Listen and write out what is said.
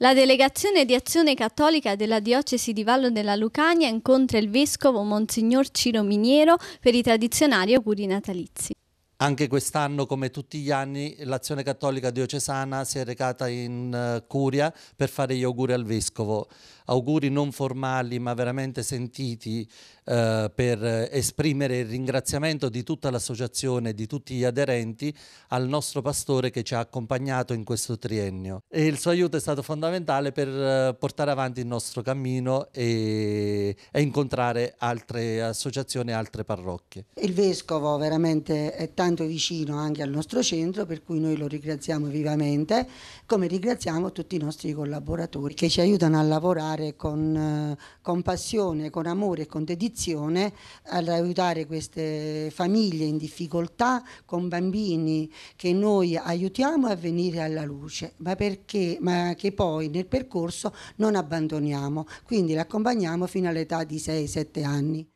La delegazione di Azione Cattolica della Diocesi di Vallo della Lucania incontra il vescovo Monsignor Ciro Miniero per i tradizionali auguri natalizi. Anche quest'anno, come tutti gli anni, l'Azione Cattolica Diocesana si è recata in uh, Curia per fare gli auguri al Vescovo. Auguri non formali ma veramente sentiti uh, per esprimere il ringraziamento di tutta l'associazione, di tutti gli aderenti al nostro pastore che ci ha accompagnato in questo triennio. E il suo aiuto è stato fondamentale per uh, portare avanti il nostro cammino e, e incontrare altre associazioni e altre parrocchie. Il Vescovo veramente è tanto tanto vicino anche al nostro centro, per cui noi lo ringraziamo vivamente, come ringraziamo tutti i nostri collaboratori che ci aiutano a lavorare con, eh, con passione, con amore e con dedizione ad aiutare queste famiglie in difficoltà, con bambini che noi aiutiamo a venire alla luce, ma, perché, ma che poi nel percorso non abbandoniamo, quindi accompagniamo fino all'età di 6-7 anni.